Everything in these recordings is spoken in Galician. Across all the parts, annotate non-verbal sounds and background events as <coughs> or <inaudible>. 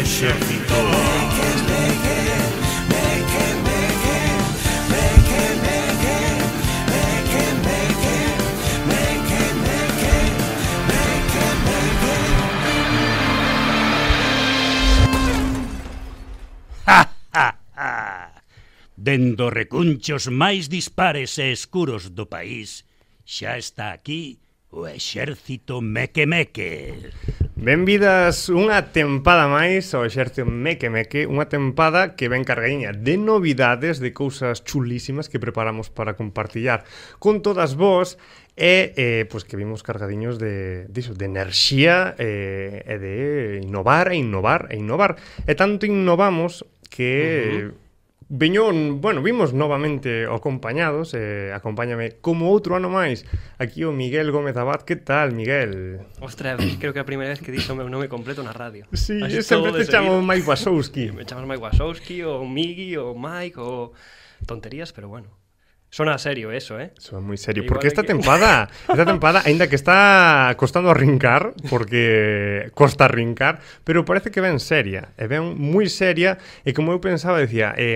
exército <laughs> Dendo recunchos máis dispares e escuros do país, xa está aquí o Exército Meque Meque. Benvidas unha tempada máis ao Exército Meque Meque, unha tempada que ven cargaíña de novidades, de cousas chulísimas que preparamos para compartillar con todas vós e eh, pois que vimos cargadiños de, diso, de enerxía eh, e de innovar e innovar e innovar. E tanto innovamos que... Uh -huh Viñón, bueno, vimos novamente o acompañados, eh, acompáñame como outro ano máis aquí o Miguel Gómez Abad, que tal, Miguel? Ostras, creo que a primeira vez que dixo o meu nome completo na radio Si, sí, Así sempre te <laughs> chamo Mike Wasowski Me chamas Mike Wasowski, ou Migi, ou Mike, ou tonterías, pero bueno Sona serio eso, eh? Sona moi serio, Igual porque esta que... tempada, <laughs> esta tempada, aínda que está costando arrincar, porque costa arrincar, pero parece que ven seria, e eh, ven moi seria, e como eu pensaba, decía, eh,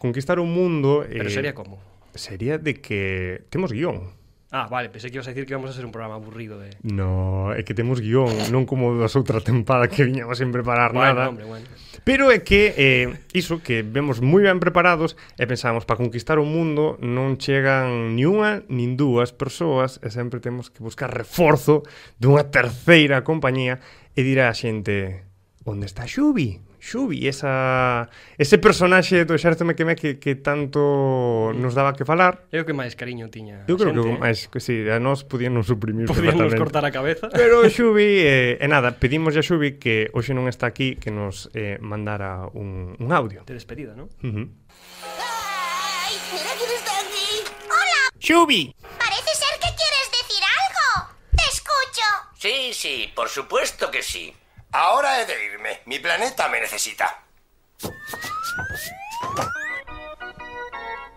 conquistar o mundo... Eh, pero seria como? Sería de que temos guión. Ah, vale, pensei que ibas a dicir que vamos a ser un programa aburrido de... No, é que temos guión, non como das outra tempada que viñamos sin preparar bueno, nada. Hombre, bueno. Pero é que eh, iso que vemos moi ben preparados e pensamos para conquistar o mundo non chegan ni unha nin dúas persoas e sempre temos que buscar reforzo dunha terceira compañía e dirá a xente onde está Xubi? Xubi, esa, ese personaxe do xército Mequeme que que tanto nos daba que falar. É o que máis cariño tiña Eu creo xente. que máis, que sí, a nós podían nos suprimir. Podían nos cortar a cabeza. Pero Xubi, <laughs> eh, eh, nada, pedimos a Xubi que hoxe non está aquí, que nos eh, mandara un, un audio. De despedida, non? Uh -huh. Xubi. Parece ser que quieres decir algo. Te escucho. Sí, sí, por supuesto que sí. Ahora he de irme. Mi planeta me necesita.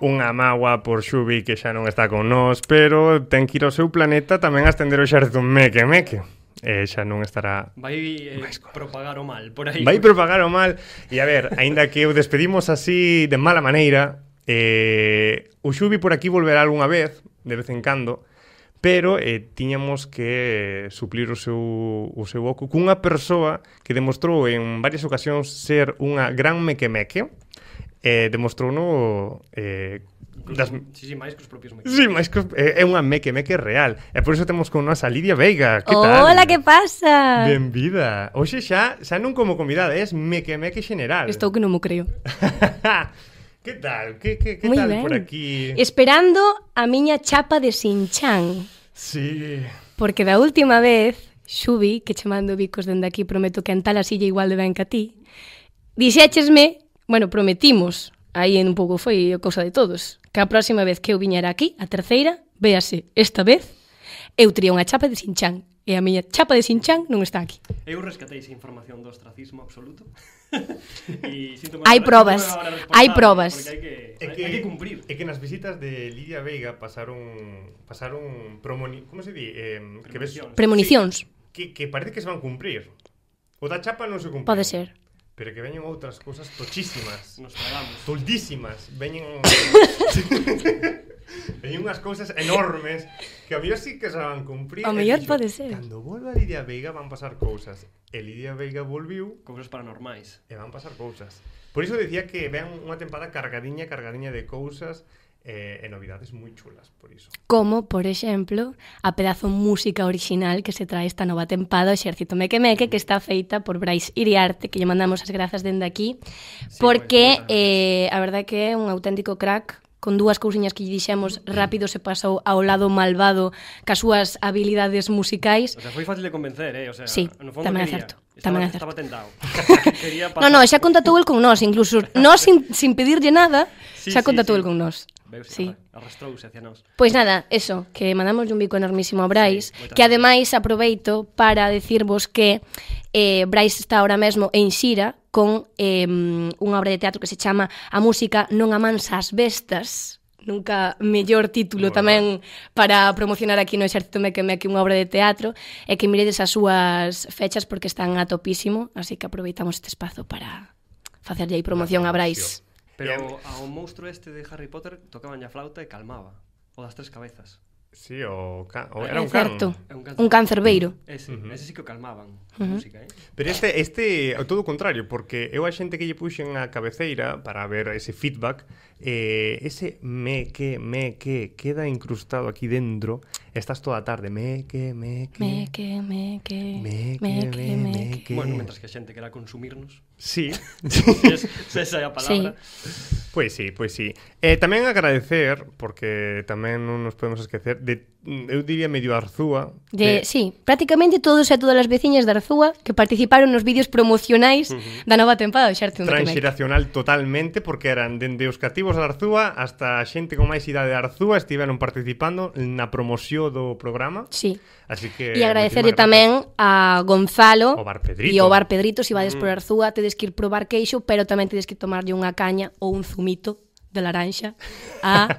Unha magua por Xubi que xa non está con nós, pero ten que ir ao seu planeta tamén a estender o xerzo meque meque eh, xa non estará vai eh, propagar o mal por aí vai propagar o mal e a ver, aínda que o despedimos así de mala maneira eh, o Xubi por aquí volverá algunha vez de vez en cando pero eh, tiñamos que eh, suplir o seu, o seu oco cunha persoa que demostrou en varias ocasións ser unha gran mequemeque, eh, demostrou no eh, das... Sí, sí, máis que os propios meques. Sí, máis que os... é unha meque meque real. E por iso temos con nosa a Lidia Veiga. Que tal? Hola, que pasa? Benvida. Oxe xa, xa non como convidada, és meque meque general. Estou que non mo creo. <laughs> que tal? Que, que, que Muy tal ben. por aquí? Esperando a miña chapa de Sinchán. Sí. Porque da última vez, Xubi, que che mando bicos dende aquí, prometo que Antala silla igual de ben que a ti, dixéchesme, bueno, prometimos, aí en un pouco foi a cousa de todos, que a próxima vez que eu viñera aquí, a terceira, véase, esta vez, eu tria unha chapa de Sinchán, e a miña chapa de Sinchán non está aquí. Eu rescatei esa información do ostracismo absoluto. <laughs> <laughs> hai probas, hai probas. Hai que, é que, que cumprir. É que nas visitas de Lidia Veiga pasaron pasaron promoni, como se di, eh, que ves premonicións. Sí, que, que parece que se van cumprir. O da chapa non se cumple. Pode ser. Pero que veñen outras cousas tochísimas. Nos pagamos. Toldísimas. Veñen... <laughs> <laughs> Teñen unhas cousas enormes que a mellor sí que se van cumprir. A mellor pode ser. Cando volva Lidia Veiga van pasar cousas. E Lidia Veiga volviu... Cousas paranormais. E eh, van pasar cousas. Por iso decía que vean unha tempada cargadiña, cargadiña de cousas eh, e novidades moi chulas, por iso. Como, por exemplo, a pedazo música original que se trae esta nova tempada o Exército Meque Meque, que está feita por Brais Iriarte, que lle mandamos as grazas dende aquí, sí, porque, pues, eh, a verdade que é un auténtico crack, con dúas cousiñas que lle dixemos mm. rápido se pasou ao lado malvado cas súas habilidades musicais. O sea, foi fácil de convencer, eh? O sea, sí, no fondo tamén quería. certo. Estaba, tamén acerto. Estaba tentado. <laughs> quería pasar. No, no, xa contatou el con nós, incluso <laughs> nós sin, sin pedirlle nada, sí, xa sí, contatou sí. el con nós. Veuse, sí. arrastrouse hacia nós. Pois nada, eso, que mandamos un bico enormísimo a Brais, sí, que ademais aproveito para decirvos que eh, Brais está ahora mesmo en xira con eh, unha obra de teatro que se chama A música non amansa as bestas, nunca mellor título bueno. tamén para promocionar aquí no Exército me aquí unha obra de teatro e que miredes as súas fechas porque están a topísimo, así que aproveitamos este espazo para facerlle aí promoción a Brais. Pero ao monstro este de Harry Potter tocaban a flauta e calmaba. O das tres cabezas. Sí, o, ca o era un can. Certo. Un, can un cancerbeiro. Ese, uh -huh. ese sí que o calmaban. Uh -huh. música, eh? Pero este, este é todo o contrario, porque eu a xente que lle puxen a cabeceira para ver ese feedback, eh, ese me que, me que, queda incrustado aquí dentro, estás toda a tarde, me que, me que, me que, me que, me que, me que. Me que. Bueno, mentras que a xente quera consumirnos. Sí, es, esa é a palabra. Sí. Pois sí, pois sí. Eh, tamén agradecer, porque tamén non nos podemos esquecer, de, eu diría medio Arzúa. De, de... Sí, prácticamente todos e todas as veciñas de Arzúa que participaron nos vídeos promocionais uh -huh. da nova tempada do Xarte Transxeracional totalmente, porque eran dende os cativos de Arzúa hasta a xente con máis idade de Arzúa estiveron participando na promoción do programa. Sí. Así que... E agradecerle tamén a Gonzalo o Bar Pedrito. e o Bar Pedrito, se si vades -huh. por mm. Arzúa, te tedes que ir probar queixo, pero tamén tedes que tomarlle unha caña ou un zumito de laranxa a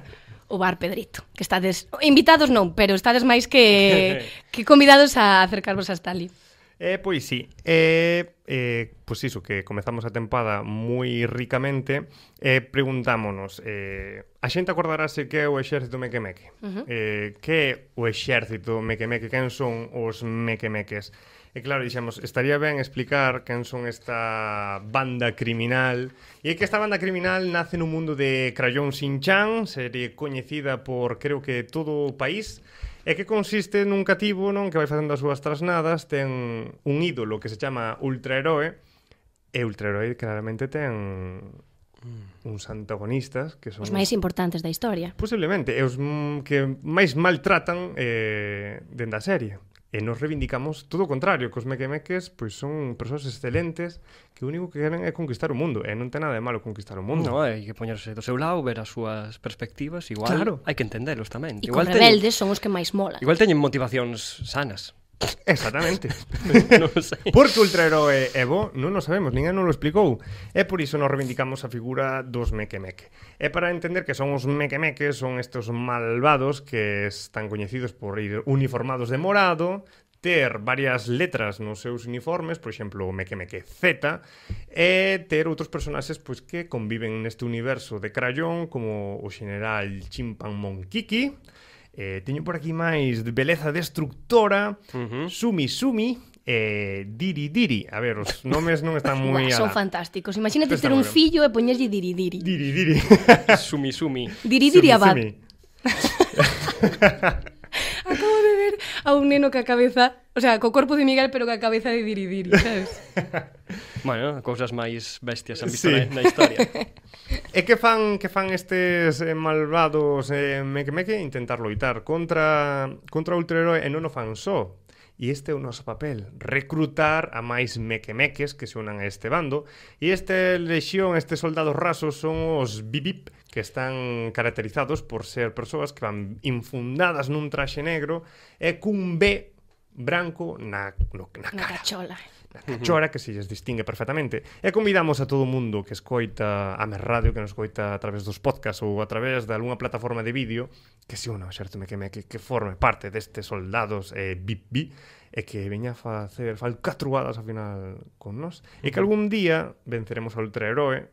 o bar Pedrito, que estades invitados non, pero estades máis que <laughs> que convidados a acercarvos hasta Stali. Eh, pois sí. Eh, eh, pois iso, que comezamos a tempada moi ricamente, eh, preguntámonos, eh, a xente acordarase que é o exército mequemeque? Uh -huh. eh, que é o exército mequemeque? Quen son os mequemeques? E claro, dixemos, estaría ben explicar quen son esta banda criminal. E é que esta banda criminal nace no mundo de Crayón Chan, serie coñecida por creo que todo o país, e que consiste nun cativo non que vai facendo as súas trasnadas, ten un ídolo que se chama Ultraheroe, e Ultraheroe claramente ten mm. uns antagonistas que son os máis importantes da historia. Posiblemente, e os que máis maltratan eh, dentro da serie e nos reivindicamos todo o contrario, que os mequemeques pois son persoas excelentes que o único que queren é conquistar o mundo e non ten nada de malo conquistar o mundo. No, hai que poñerse do seu lado, ver as súas perspectivas, igual claro. hai que entendelos tamén. E igual con rebeldes teñen, son os que máis molan. Igual teñen motivacións sanas. Exactamente. non sei. que ultraheroe é bo, non o sabemos, ninguén non o explicou. E por iso nos reivindicamos a figura dos mequemeque. É para entender que son os mequemeque, son estes malvados que están coñecidos por ir uniformados de morado, ter varias letras nos seus uniformes, por exemplo, o Mequemeque Z, e ter outros personaxes pois, que conviven neste universo de Crayón, como o general Chimpan Kiki, Eh, teño por aquí máis de Beleza Destructora, uh -huh. Sumi Sumi, eh, Diri Diri. A ver, os <laughs> nomes non están moi... son ala. fantásticos. Imagínate ter un fillo e poñerlle Diri Diri. Diri Diri. sumi Sumi. Diri Diri Abad. Sumi. <laughs> <laughs> a un neno que a cabeza, o sea, co corpo de Miguel, pero que a cabeza de Diridiri, sabes? <laughs> bueno, cousas máis bestias han visto sí. na, na historia. <laughs> e que fan que fan estes eh, malvados eh, meque meque intentar loitar contra contra o ultrero e non o fan só, E este é o noso papel, recrutar a máis mequemeques que se unan a este bando. E este lexión, estes soldados rasos son os bibip, que están caracterizados por ser persoas que van infundadas nun traxe negro e cun B branco na, no, na cara. Na cachola. Na cachora, que se lles distingue perfectamente. E convidamos a todo o mundo que escoita a Mer Radio, que nos escoita a través dos podcasts ou a través de algunha plataforma de vídeo, que se unha, xerto, que, me, que, que forme parte destes soldados eh, bip, e que veña a facer falcatruadas ao final con nós. E que algún día venceremos ao ultraheroe,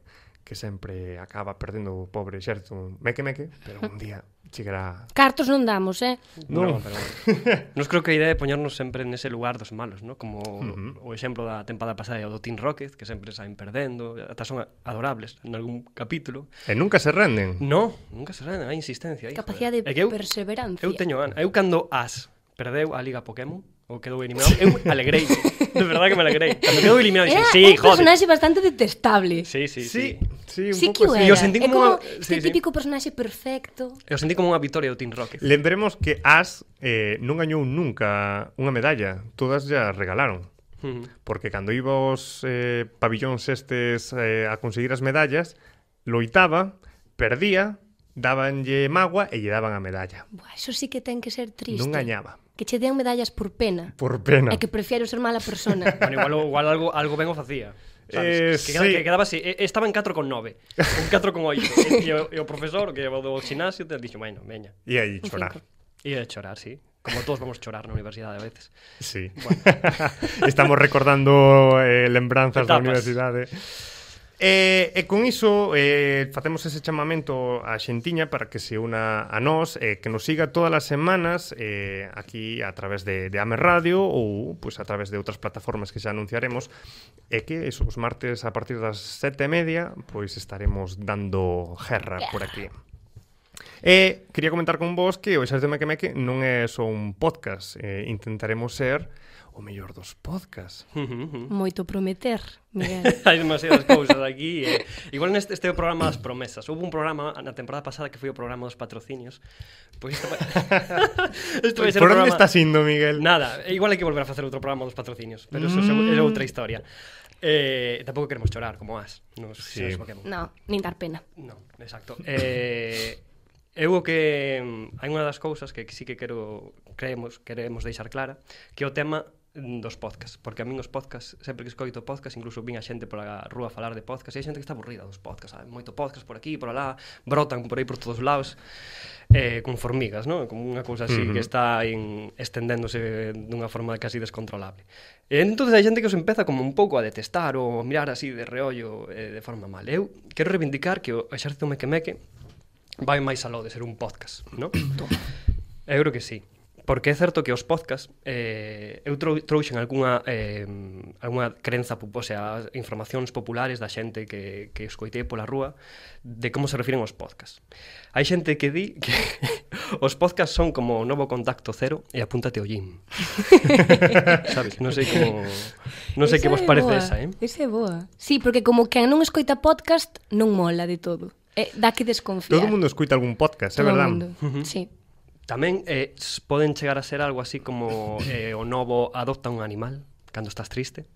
que sempre acaba perdendo o pobre xerto un meque meque, pero un día <laughs> chegará... Cartos non damos, eh? Non, no, pero... <laughs> nos creo que a idea é poñernos sempre ese lugar dos malos, ¿no? como uh -huh. o exemplo da tempada pasada do Team Rocket, que sempre saen perdendo, ata son adorables en algún capítulo. E nunca se renden. No, nunca se renden, hai insistencia. Aí, Capacidade de eu, perseverancia. Eu teño gana. Eu cando as perdeu a Liga Pokémon, ou quedou eliminado, eu alegrei. De verdade que me alegrei. Cando quedou eliminado, dixen, sí, un personaxe bastante detestable. Sí, sí, sí. Sí, sí, un sí que o era. É como como este sí, sí. típico personaxe perfecto. Eu sentí como unha vitória do Team Rocket. Lembremos que As eh, non gañou nunca unha medalla. Todas ya regalaron. Porque cando iba os eh, pabillóns estes eh, a conseguir as medallas, loitaba, perdía, dábanlle magua e lle daban a medalla. Buah, eso sí que ten que ser triste. Non gañaba que che den medallas por pena. Por pena. É que prefiero ser mala persona. <laughs> bueno, igual, igual algo, algo ben o facía. Eh, que, sí. que quedaba así, estaba en 4 con 9, un 4 con 8. e, o, e o profesor que llevaba do gimnasio te dixo, bueno, veña. E aí chorar. E aí chorar, sí. Como todos vamos chorar na universidade a veces. Sí. Bueno. <laughs> Estamos recordando eh, lembranzas Etapas. da universidade. Eh. E, e con iso eh, facemos ese chamamento a Xentiña para que se una a nós eh, que nos siga todas as semanas eh, aquí a través de, de Ame Radio ou pues, a través de outras plataformas que xa anunciaremos e que eso, os martes a partir das sete e media pois pues, estaremos dando gerra por aquí. E quería comentar con vos que o Xas de Mequemeque non é só un podcast eh, intentaremos ser o mellor dos podcast. Moito prometer, Miguel. <laughs> Hai demasiadas cousas aquí. Eh. Igual neste este é o programa das promesas. Houve un programa na temporada pasada que foi o programa dos patrocinios. Pois isto vai... isto <laughs> vai ser Por onde programa... estás indo, Miguel? Nada, igual hai que volver a facer outro programa dos patrocinios, pero iso mm. é outra historia. Eh, tampouco queremos chorar, como as. Nos, sí. nos no, nin dar pena. No, exacto. Eh, Eu o que mm, hai unha das cousas que sí que quero creemos queremos deixar clara, que o tema dos podcasts, porque a min os podcasts, sempre que escoito podcast, incluso vin a xente pola rúa falar de podcast, e hai xente que está aburrida dos podcasts, sabe? moito podcast por aquí, por alá, brotan por aí por todos os lados, eh, con formigas, non? Como unha cousa así uh -huh. que está en, estendéndose dunha forma casi descontrolable. E entón hai xente que os empeza como un pouco a detestar ou mirar así de reollo eh, de forma mal. Eu quero reivindicar que o Exército Mequemeque vai máis aló de ser un podcast, non? eu creo que sí. Porque é certo que os podcast eh, eu trou, trouxen algunha, eh, algunha crenza, o sea, informacións populares da xente que, que escoitei pola rúa de como se refiren os podcast. Hai xente que di que <laughs> os podcast son como o novo contacto cero e apúntate ao gym. <laughs> Sabes? Non sei como... Non sei que vos parece boa, esa, eh? Esa é boa. Sí, porque como que non escoita podcast non mola de todo. Eh, da que desconfiar. Todo mundo escoita algún podcast, é verdad? Todo mundo, uh -huh. sí. Tamén eh, poden chegar a ser algo así como <laughs> eh, o novo adopta un animal cando estás triste.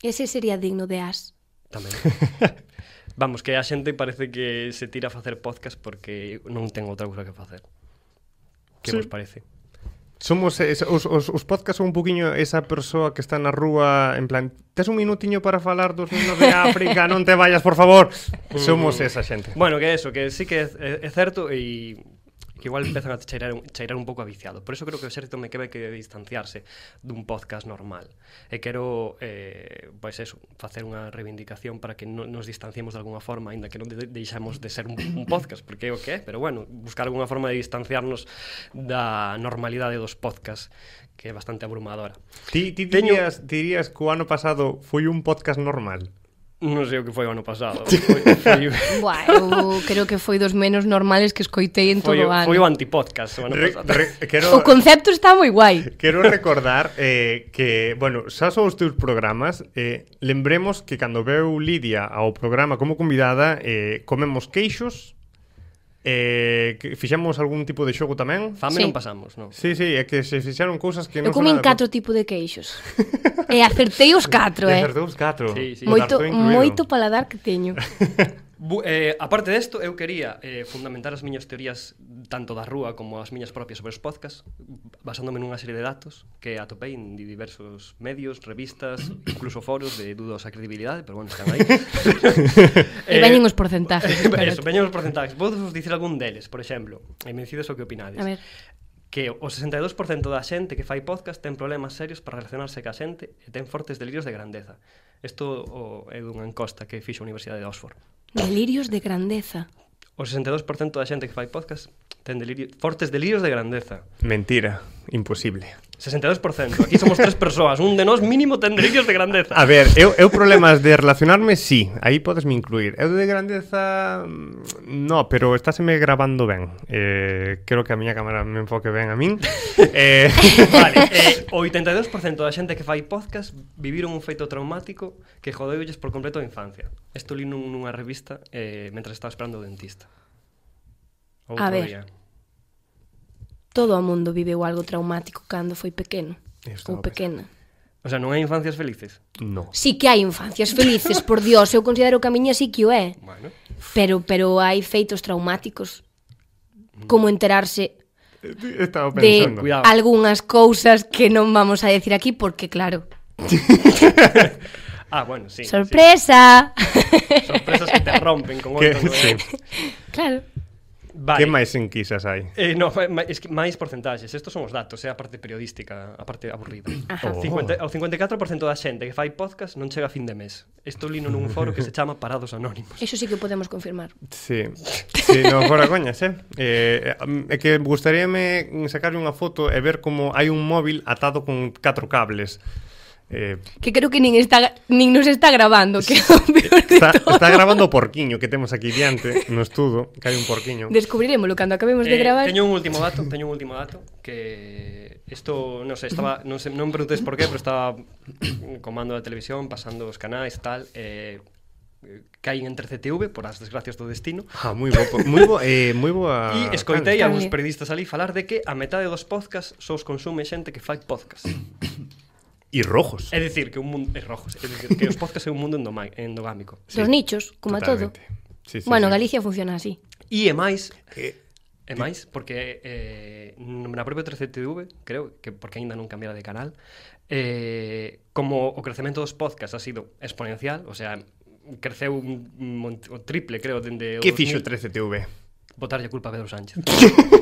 Ese sería digno de as. Tamén. <laughs> Vamos, que a xente parece que se tira a facer podcast porque non ten outra cousa que facer. Que sí. vos parece? Somos es, os, os, os podcast son un poquinho esa persoa que está na rúa en plan, tes un minutiño para falar dos nenos de África, non te vayas, por favor. <laughs> Somos esa xente. Bueno, que é eso, que sí que é, é certo e que igual empezan a cheirar, cheirar un pouco a viciado. Por eso creo que o xército me quebe que distanciarse dun podcast normal. E quero, eh, pois eso, facer unha reivindicación para que no, nos distanciemos de alguna forma, aínda que non de, deixamos de ser un, un podcast, porque é o que é, pero bueno, buscar alguna forma de distanciarnos da normalidade dos podcasts que é bastante abrumadora. Ti, ti dirías, Teño... dirías que o ano pasado foi un podcast normal? Non sei o que foi o ano pasado. <laughs> Foi, foi... Buah, eu creo que foi dos menos normales que escoitei en todo foi, o ano. Foi o antipodcast o ano re, pasado. Re, quero, o concepto está moi guai. Quero recordar eh, que, bueno, xa son os teus programas. Eh, lembremos que cando veu Lidia ao programa como convidada, eh, comemos queixos, Eh, que fixemos algún tipo de xogo tamén? Fame sí. non pasamos, non? Sí, sí, é que se fixeron cousas que non... Eu comín nada... catro tipo de queixos. <laughs> e acertei os catro, eh? Acertei os catro. Sí, sí. Moito, moito paladar que teño. <laughs> Bu, eh, aparte desto, eu quería eh, fundamentar as miñas teorías tanto da rúa como as miñas propias sobre os podcast basándome nunha serie de datos que atopei en diversos medios, revistas, <coughs> incluso foros de dudosa credibilidade, pero bueno, están aí. <laughs> eh, e veñen os porcentajes. <laughs> Eh, eso, veñen os porcentajes. Podes vos dicir algún deles, por exemplo, e me decides o que opinades. A ver que o 62% da xente que fai podcast ten problemas serios para relacionarse ca xente e ten fortes delirios de grandeza. Isto é dunha encosta que fixo a Universidade de Oxford. Delirios de grandeza. O 62% da xente que fai podcast ten delirio, fortes delirios de grandeza. Mentira, imposible. 62%. Aquí somos tres persoas, un de nós mínimo delirios de grandeza. A ver, eu, eu problemas de relacionarme, sí, aí podes me incluir. Eu de grandeza, mm, no, pero estáseme grabando ben. Eh, creo que a miña cámara me enfoque ben a min. <laughs> eh... Vale, <laughs> eh, 82% da xente que fai podcast viviron un feito traumático que jodeulles por completo a infancia. Isto li nunha revista eh, mentre estaba esperando o dentista. Outro a ver. Día todo o mundo viveu algo traumático cando foi pequeno ou pequena. O sea, non hai infancias felices? No. Sí que hai infancias felices, por Dios, eu considero que a miña sí que o é. Bueno. Pero pero hai feitos traumáticos. Como enterarse Estaba pensando. de Cuidado. algunhas cousas que non vamos a decir aquí porque claro. <laughs> ah, bueno, sí. Sorpresa. Sí. Sorpresas que te rompen con outro. Sí. claro. Vai. Que máis enquisas hai? Eh, no, es que máis porcentaxes. Estos son os datos, é eh, a parte periodística, a parte aburrida. <clears throat> Ajá. Oh. 50, o 54% da xente que fai podcast non chega a fin de mes. Isto lino nun foro que se chama Parados Anónimos. Eso sí que podemos confirmar. Sí. Sí, non fora coñas, eh? eh é que gustaríame sacarle unha foto e ver como hai un móvil atado con catro cables Eh, que creo que nin, está, nin nos está grabando que <laughs> está, está grabando o porquiño que temos aquí diante no estudo que hai un porquiño Descubriremoslo cando acabemos eh, de gravar teño un último dato teño un último dato que isto non sei estaba non, sei, non preguntes por qué pero estaba comando da televisión pasando os canais tal eh, en entre CTV por as desgracias do destino. Ah, moi bo, moi bo, eh, moi boa. <laughs> E escoitei a uns periodistas ali falar de que a metade dos podcasts só os consume xente que fai podcast. <coughs> E rojos. É dicir, que un mundo... É rojos. É dicir, que os podcast é un mundo endogámico. Sí, Los nichos, como totalmente. a todo. Sí, sí, bueno, sí. Galicia funciona así. E é máis... Eh, E máis, porque eh, na propia 3CTV, creo, que porque aínda non cambiara de canal, eh, como o crecemento dos podcasts ha sido exponencial, o sea, creceu un, un, un triple, creo, dende... Que fixo 13TV? Botarlle culpa a Pedro Sánchez. <laughs>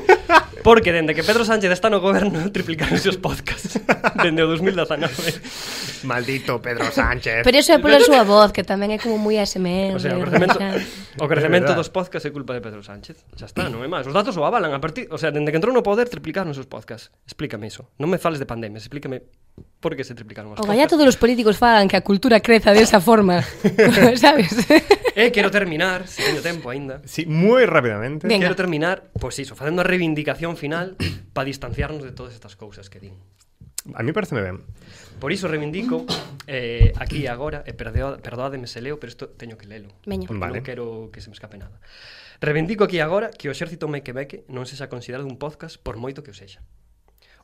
Porque dende que Pedro Sánchez está no goberno <laughs> triplicaron os podcasts dende o 2019. Maldito Pedro Sánchez. Pero iso é pola súa voz, que tamén é como moi ASMR. O sea, o crecemento, o crecemento dos podcasts é culpa de Pedro Sánchez. Xa está, non é máis. Os datos o avalan a partir, o sea, dende que entrou no poder triplicaron os podcasts. Explícame iso. Non me fales de pandemias, explícame porque se triplicaron as o todos os políticos falan que a cultura creza desa forma, <laughs> sabes? eh, quero terminar, se teño tempo aínda. Sí, moi rapidamente. Venga. Quero terminar, pois pues iso, facendo a reivindicación final para distanciarnos de todas estas cousas que din. A mí me ben. Por iso reivindico eh, aquí e agora, e eh, perdoademe se leo, pero isto teño que lelo. Veño. Vale. Non quero que se me escape nada. Reivindico aquí agora que o exército Meque non sexa considerado un podcast por moito que o sexa.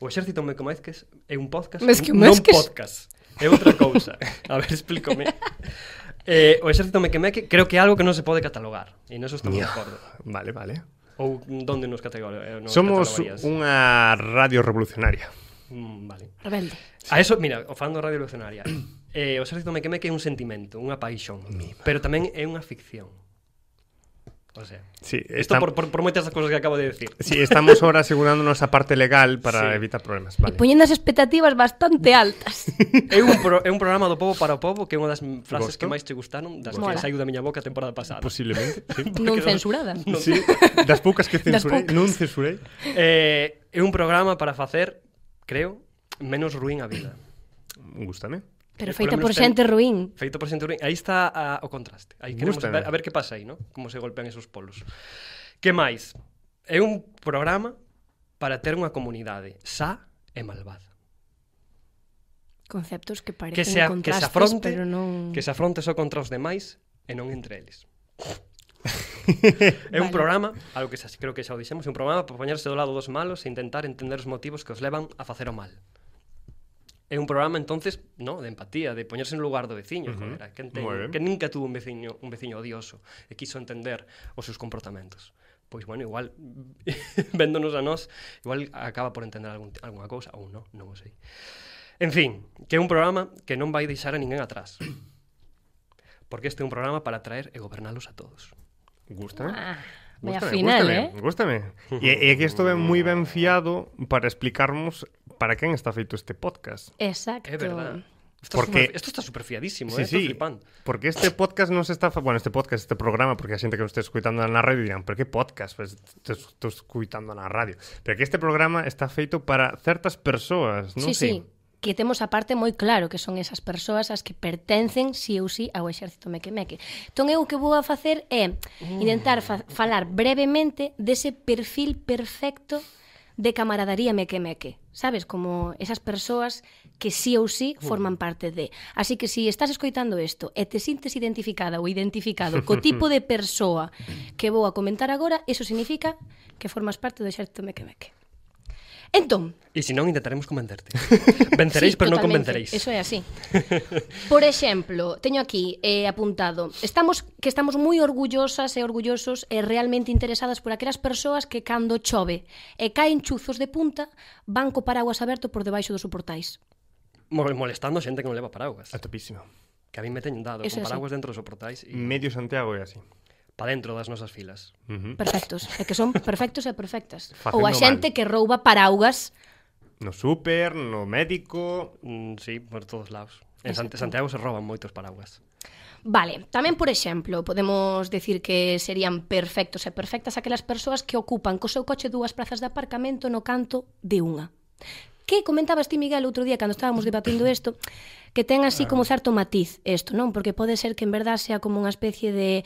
O Exército me comezques é un podcast, mes que non podcast. É outra cousa. A ver, explícome. eh, o Exército me que creo que é algo que non se pode catalogar. E non estamos de acordo. Vale, vale. Ou donde nos categoría? Eh, Somos unha radio revolucionaria. Mm, vale. Rebelde. A eso, mira, o fando radio revolucionaria. eh, o Exército me que é un sentimento, unha paixón. Mima. Pero tamén é unha ficción. O sea, sí, esto por, por, por, moitas das cousas que acabo de decir. Sí, estamos ahora asegurándonos a parte legal para sí. evitar problemas. Vale. E poñendo as expectativas bastante altas. <laughs> é, un pro, é un programa do povo para o povo que é unha das frases Gosto? que máis te gustaron das Mola. que saiu da miña boca a temporada pasada. Posiblemente. <laughs> Sí. non censurada. <laughs> Non... Sí, das poucas que censurei, non censurei. Eh, é un programa para facer, creo, menos ruín a vida. Gústame. Pero eh, feita por xente ruín. Feita por xente ruín. Aí está a, o contraste. Aí queremos Gústame. ver, a ver que pasa aí, ¿no? Como se golpean esos polos. Que máis? É un programa para ter unha comunidade sa e malvada. Conceptos que parecen que sea, que se afronte, pero non... Que se afronte só contra os demais e non entre eles. <laughs> é vale. un programa, algo que xa, creo que xa o dixemos, é un programa para poñerse do lado dos malos e intentar entender os motivos que os levan a facer o mal. É un programa entonces, no, de empatía, de poñerse no lugar do veciño, uh -huh. joder, que, ten, que nunca tuvo un veciño, un veciño odioso e quiso entender os seus comportamentos. Pois bueno, igual <laughs> véndonos a nós, igual acaba por entender algún, alguna cousa ou non, non o sei. En fin, que é un programa que non vai deixar a ninguén atrás. <clears throat> Porque este é un programa para atraer e gobernalos a todos. Gusta? Ah. Gústame, final, gústame, eh? Gústame. E, e que estove moi ben fiado para explicarmos para quen está feito este podcast. Exacto. É verdade. Esto, porque... super, esto está superfiadísimo, sí, eh? sí, Porque este podcast non se está... Bueno, este podcast, este programa, porque a xente que nos está escuitando na radio dirán, pero que podcast? Pues, te estou escuitando na radio. Pero que este programa está feito para certas persoas, non? Sí, sí. sí que temos a parte moi claro que son esas persoas as que pertencen si ou si ao exército mequemeque. Entón eu o que vou a facer é intentar fa falar brevemente dese perfil perfecto de camaradaría mequemeque sabes, como esas persoas que sí ou sí mm. forman parte de. Así que se si estás escoitando isto e te sintes identificada ou identificado <laughs> co tipo de persoa que vou a comentar agora, eso significa que formas parte do Xerto meque. Entón... E senón intentaremos convencerte. <laughs> Venceréis, sí, pero non convenceréis. Eso é así. Por exemplo, teño aquí eh, apuntado, estamos que estamos moi orgullosas e orgullosos e realmente interesadas por aquelas persoas que cando chove e caen chuzos de punta, van co paraguas aberto por debaixo dos soportais. Molestando xente que non leva paraguas. A topísimo. Que a mí me teñen dado Eso con paraguas así. dentro dos soportais. E... Medio Santiago é así para dentro das nosas filas. Uh -huh. Perfectos, é que son perfectos e perfectas. Facendo Ou a xente mal. que rouba paraugas no súper, no médico, mm, sí, por todos lados. En Exacto. Santiago se roban moitos paraugas. Vale, tamén, por exemplo, podemos decir que serían perfectos e perfectas aquelas persoas que ocupan co seu coche dúas prazas de aparcamento no canto de unha. Que comentabas ti, Miguel, outro día cando estábamos debatindo <laughs> isto, que ten así como ah. certo matiz isto, non? Porque pode ser que en verdad sea como unha especie de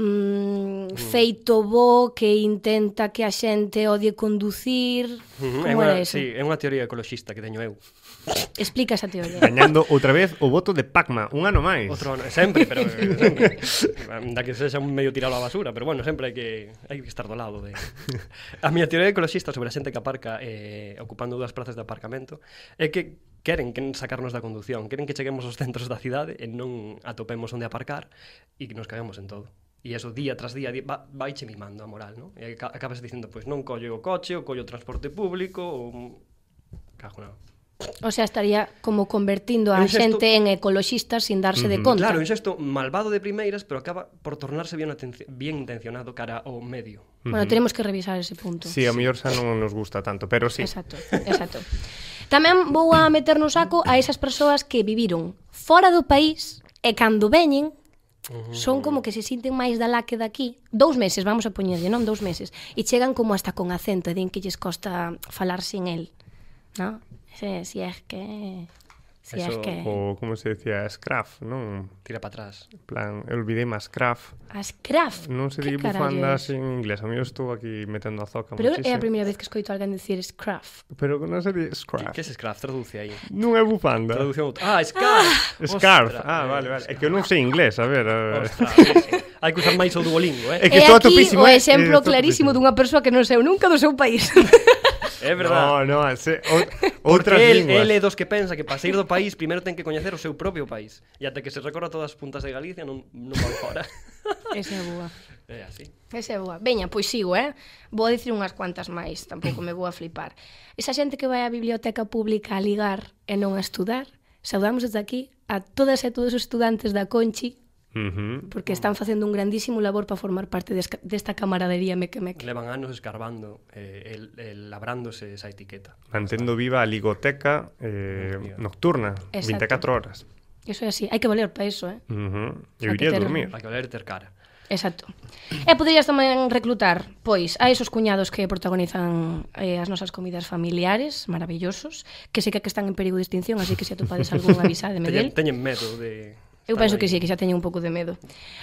mm, feito bo que intenta que a xente odie conducir. Como é unha, Sí, é unha teoría ecologista que teño eu. Explica esa teoría. Gañando outra vez o voto de Pacma, un ano máis. Outro ano, sempre, pero <laughs> sempre. da que sexa un medio tirado á basura, pero bueno, sempre hai que hai que estar do lado de A miña teoría ecologista sobre a xente que aparca eh, ocupando dúas plazas de aparcamento é que queren que sacarnos da conducción, queren que cheguemos aos centros da cidade e non atopemos onde aparcar e que nos caemos en todo. E eso día tras día, día va, vaiche mimando a moral, non? E acabas dicendo, pois non collo o coche, ou collo o transporte público, ou... Cajo non. O sea, estaría como convertindo a xesto... xente en ecologista sin darse uh -huh. de conta. Claro, un xesto malvado de primeiras, pero acaba por tornarse bien, bien intencionado cara ao medio. Uh -huh. Bueno, tenemos que revisar ese punto. Sí, a sí. mellor xa non nos gusta tanto, pero sí. Exacto, exacto. Tamén vou a meter no saco a esas persoas que viviron fora do país e cando veñen Son como que se sinten máis da lá que daqui Dous meses, vamos a poñerlle, non? Dous meses E chegan como hasta con acento E din que lles costa falar sin el Non? Se, si es que... Sí, Eso, es que... O como se decía, Scraft, non? Tira para atrás. En plan, eu olvidei más Scraft. A ah, Scraft? Non se di bufandas en inglés. A mí eu estou aquí metendo a zoca Pero muchísimo. é a primeira vez que escoito alguén dicir Scraft. Pero non se di Scraft. Que, que é Scraft? Traduce aí. Non é bufanda. Traduce outro. Ah, Scarf! Ah, scarf. Ostra, ah, vale, vale. É que eu non sei inglés, a ver. A ver. Ostra, Hai que usar máis o Duolingo, eh? É que é aquí o exemplo eh, clarísimo dunha persoa que non sei nunca do seu país. <laughs> É verdade. No, no, se, o, <laughs> outras el, linguas. Ele é dos que pensa que para sair do país primeiro ten que coñecer o seu propio país. E até que se recorra todas as puntas de Galicia non, non van fora. <laughs> Esa é boa. <laughs> É así. Esa é boa. Veña, pois sigo, eh? Vou a dicir unhas cuantas máis, tampouco me vou a flipar. Esa xente que vai á biblioteca pública a ligar e non a estudar, saudamos desde aquí a todas e todos os estudantes da Conchi Uh -huh. Porque están facendo un grandísimo labor para formar parte des, desta camaradería meque-meque. Levan anos escarbando, eh, el, el, labrándose esa etiqueta. Mantendo viva a ligoteca eh, nocturna, Exacto. 24 horas. Eso é así, hai que valer para iso, eh? Uh -huh. Eu iría a dormir. Hai que valer ter cara. Exacto. E poderías tamén reclutar, pois, a esos cuñados que protagonizan eh, as nosas comidas familiares, maravillosos, que sei que están en perigo de extinción, así que se atopades algún avisade, <laughs> Miguel. teñen, teñen medo de Eu penso que sí, que xa teño un pouco de medo.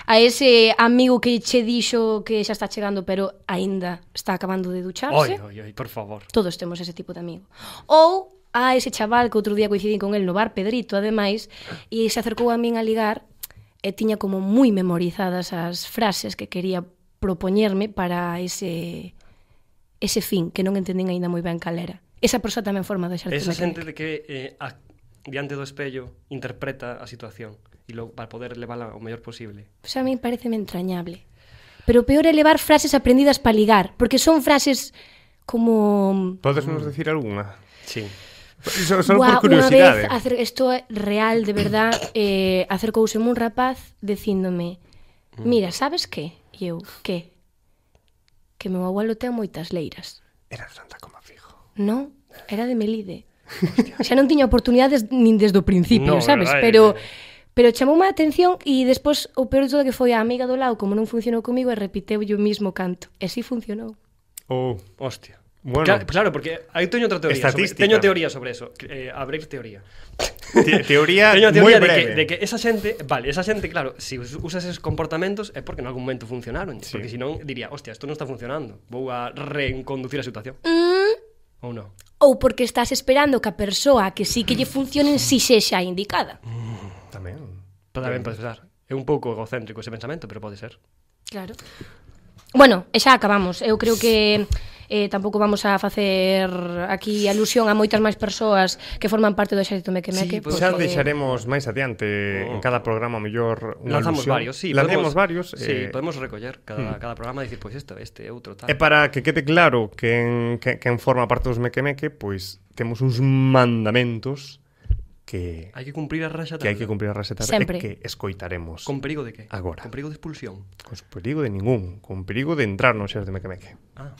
A ese amigo que che dixo que xa está chegando, pero aínda está acabando de ducharse. Oi, oi, oi, por favor. Todos temos ese tipo de amigo. Ou a ese chaval que outro día coincidín con el no bar Pedrito, ademais, e se acercou a min a ligar e tiña como moi memorizadas as frases que quería propoñerme para ese ese fin que non entendín aínda moi ben calera. Esa persoa tamén forma de xarte Esa xente de que eh, a, diante do espello interpreta a situación e logo para poder levala o mellor posible. Pois pues a min pareceme entrañable. Pero o peor é levar frases aprendidas para ligar, porque son frases como Podes mm, nos decir algunha? Sí. Só, só Buah, por curiosidade. Unha vez, ¿eh? hacer, isto é real, de verdad, <coughs> eh, acercouse un rapaz dicíndome mm. Mira, sabes que? E eu, que? Que meu abuelo ten moitas leiras. Era de Santa Coma Fijo. Non, era de Melide. Hostia. <laughs> Xa non tiña oportunidades nin desde o principio, no, sabes? Verdade, Pero... Eh Pero chamou má atención e despois o peor de todo que foi a amiga do lado, como non funcionou comigo, e repiteu o mismo canto. E si funcionou. Oh, hostia. Bueno, claro, claro, porque aí teño outra teoría. Sobre, teño teoría sobre eso. Eh, abrir teoría. Te, teoría <laughs> teño teoría moi de Que, de que esa xente, vale, esa xente, claro, se si usas esos comportamentos é porque en algún momento funcionaron, sí. porque senón diría, hostia, isto non está funcionando, vou a reconducir a situación. Mm. Ou non. Ou porque estás esperando que a persoa que sí que lle funcione si sexa indicada. Mm. Tamén. Pero tamén pode eh, pensar. É un pouco egocéntrico ese pensamento, pero pode ser. Claro. Bueno, e xa acabamos. Eu creo que eh, tampouco vamos a facer aquí alusión a moitas máis persoas que forman parte do Xerito Mequemeque. Sí, pues, xa porque... deixaremos máis adiante oh. en cada programa mellor unha Lanzamos alusión. varios, sí. Lanzamos podemos, varios. Sí, eh... podemos recoller cada, hmm. cada programa e dicir, pois pues este, este, outro, tal. E para que quede claro que en, que, que en forma parte dos Mequemeque, pois pues, temos uns mandamentos que hai que cumprir a raxa que hai que cumprir a raxa tarde e que escoitaremos. Con perigo de que? Agora. Con perigo de expulsión. Con perigo de ningún, con perigo de entrar no xeas de mequemeque. Ah.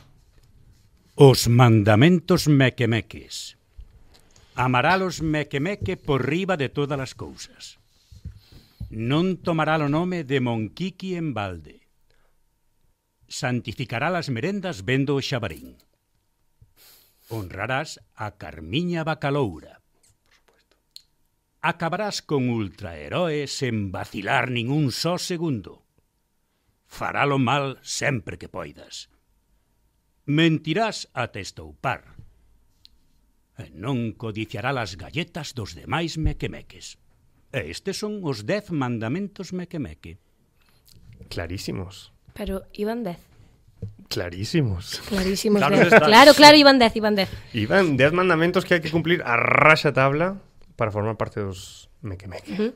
Os mandamentos mequemeques. Amaralos mequemeque por riba de todas as cousas. Non tomará o nome de Monquiqui en balde. Santificará as merendas vendo o xabarín. Honrarás a Carmiña Bacaloura acabarás con ultraheroes sen vacilar nin un só segundo. Faralo mal sempre que poidas. Mentirás ata estoupar. E non codiciarás as galletas dos demais mequemeques. E estes son os dez mandamentos mequemeque. Clarísimos. Pero iban dez. Clarísimos. Clarísimos. Claro, claro, claro, Iván 10, Iván 10. Iván, 10 mandamentos que hai que cumplir a raxa tabla para formar parte dos meque-meque. Uh -huh.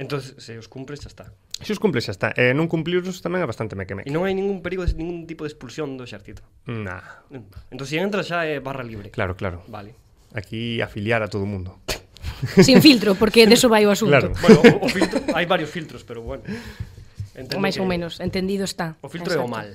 Entonces, se os cumples, xa está. Se os cumples, xa está. eh, non cumplirlos tamén é bastante meque-meque. E non hai ningún perigo, ningún tipo de expulsión do exército. Nah. Entón, se entra xa é barra libre. Claro, claro. Vale. Aquí afiliar a todo o mundo. Sin filtro, porque de eso vai o asunto. Claro. bueno, o, o filtro, hai varios filtros, pero bueno. Entendo o máis ou menos, entendido está. O filtro Exacto. é o mal.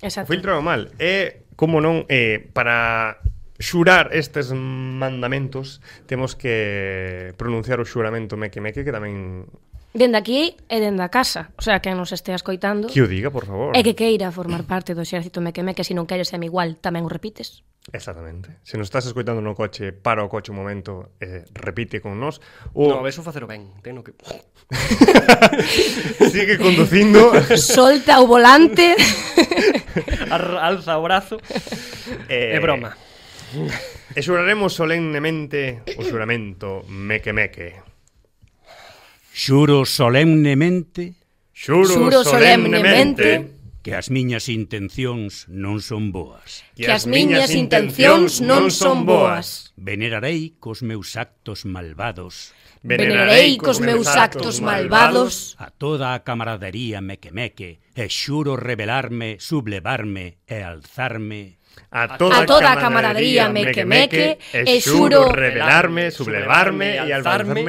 Exacto. O filtro é o mal. É, eh, como non, eh, para xurar estes mandamentos, temos que pronunciar o xuramento meque meque que tamén Dende aquí e dende a casa. O sea, que nos estea escoitando... Que o diga, por favor. E que queira formar parte do exército meque meque, se non queres ser igual, tamén o repites. Exactamente. Se nos estás escoitando no coche, para o coche un momento eh, repite con nós. O... No, eso facelo ben. Teno que... <laughs> Sigue conducindo. Solta o volante. <laughs> Alza o brazo. Eh... É broma. <laughs> e xuraremos solemnemente o xuramento meque meque. Xuro solemnemente Xuro, Xuro solemnemente, solemnemente que as miñas intencións non son boas. Que as miñas intencións non son boas. Venerarei cos meus actos malvados. Venerarei cos meus actos malvados a toda a camaradería mequemeque e xuro rebelarme, sublevarme e alzarme A toda, a toda camaradería, camaradería meque meque, meque xuro rebelarme, sublevarme e alzarme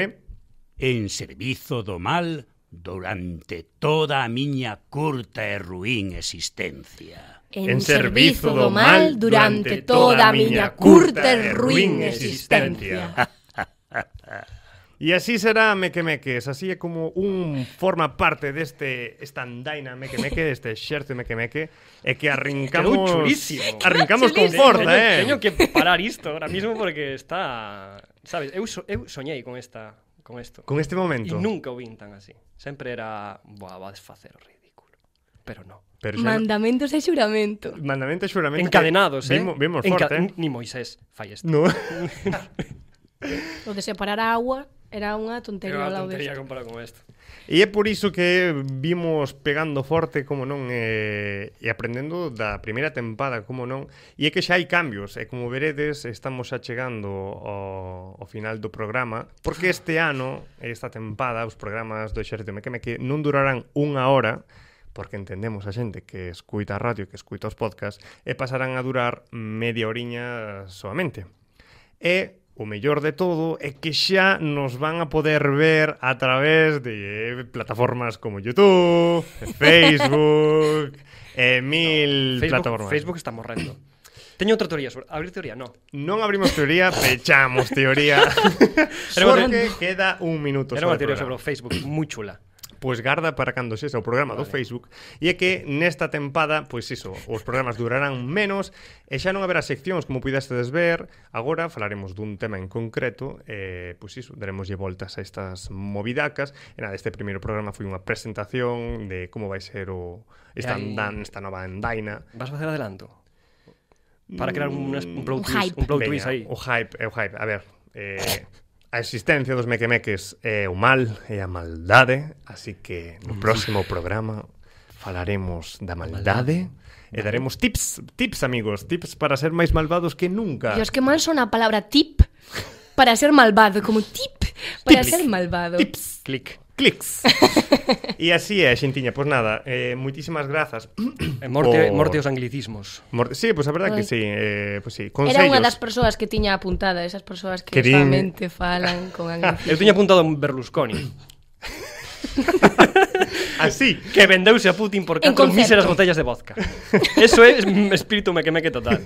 en servizo do mal durante toda a miña curta e ruín existencia. En, en servizo do mal durante toda a miña curta e ruín existencia. E así será Meque Meques, así é como un forma parte deste estandaina Meque Meque, deste xerte Meque Meque, é eh, que arrancamos... arrincamos Arrancamos con forza, eh. Teño que parar isto ahora mismo porque está... Sabes, eu, so, eu soñei con esta con isto. Con este momento. E nunca o vin tan así. Sempre era, boa, va a desfacer o ridículo. Pero no. Pero xa... Mandamentos e xuramento. Mandamentos e xuramento. Encadenados, que... Eh. eh? Vimos, vimos Enca... forte, eh? Ni Moisés fai isto. No. <laughs> <laughs> o de separar a agua Era unha tontería Era unha tontería comparado con isto. E é por iso que vimos pegando forte, como non, eh, e aprendendo da primeira tempada, como non, e é que xa hai cambios, e como veredes, estamos xa chegando ao, ao final do programa, porque este ano, esta tempada, os programas do Exército Mequeme que non durarán unha hora, porque entendemos a xente que escuita a radio, que escuita os podcast, e pasarán a durar media horiña soamente. E O mellor de todo é que xa nos van a poder ver a través de plataformas como YouTube, Facebook, <laughs> e eh, mil no, Facebook, plataformas. Facebook está morrendo. <clears throat> Teño outra teoría sobre... Abrir teoría, no. Non abrimos teoría, <laughs> pechamos teoría. Porque queda un minuto Era unha teoría sobre o Facebook moi chula pois garda para cando sexa o programa vale. do Facebook e é que nesta tempada, pois iso, os programas durarán menos e xa non haberá seccións como pudestes ver. Agora falaremos dun tema en concreto e pois iso, daremoslle voltas a estas movidacas. en nada, este primeiro programa foi unha presentación de como vai ser o esta, aí... andan, esta nova andaina. Vas facer adelanto? Para crear un, un, mm, un plot twist, un, hype. un plot twist aí. O hype, é o hype. A ver, eh, <laughs> a existencia dos mequemeques é o mal e a maldade, así que no próximo programa falaremos da maldade. E daremos tips, tips amigos, tips para ser máis malvados que nunca. Dios, que mal son a palabra tip para ser malvado, como tip para tips. ser malvado. Tips, clic clics. e <laughs> así é, xentiña, pois nada, eh, moitísimas grazas. <clears throat> Eh, morte, por... morte os anglicismos. Morte, sí, pois a verdade Ay. que sí, eh, pois sí. Consellos. Era unha das persoas que tiña apuntada, esas persoas que Querín... solamente falan con <laughs> anglicismos. Eu tiña apuntado un Berlusconi. Así <laughs> ah, que vendeuse a Putin por catro míseras botellas de vodka. Eso é mm, espírito me me que total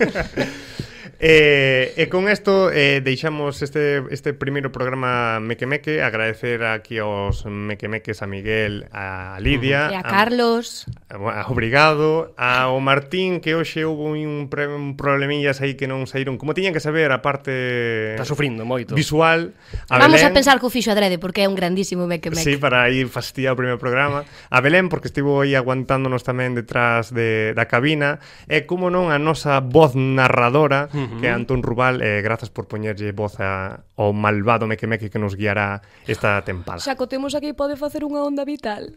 eh, e con isto eh, deixamos este, este primeiro programa Mequemeque, agradecer aquí aos Mequemeques, a Miguel, a Lidia... E a Carlos... A, a, obrigado, ao Martín, que hoxe houve un, un problemillas aí que non saíron, como tiñan que saber a parte... Está sufrindo moito. Visual. A Vamos Belén, a pensar que o fixo adrede, porque é un grandísimo Mequemeque. Sí, para ir fastidiar o primeiro programa. A Belén, porque estivo aí aguantándonos tamén detrás de, da cabina. E, como non, a nosa voz narradora... -huh. -huh. que é Antón Rubal, eh, grazas por poñerlle voz a, ao malvado meque-meque que nos guiará esta tempada. Xa, temos aquí pode facer unha onda vital.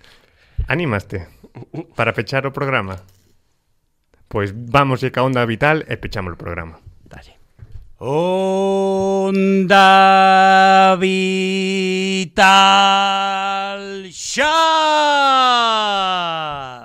Anímaste para pechar o programa. Pois vamos e ca onda vital e pechamos o programa. Dalle. Onda vital xa.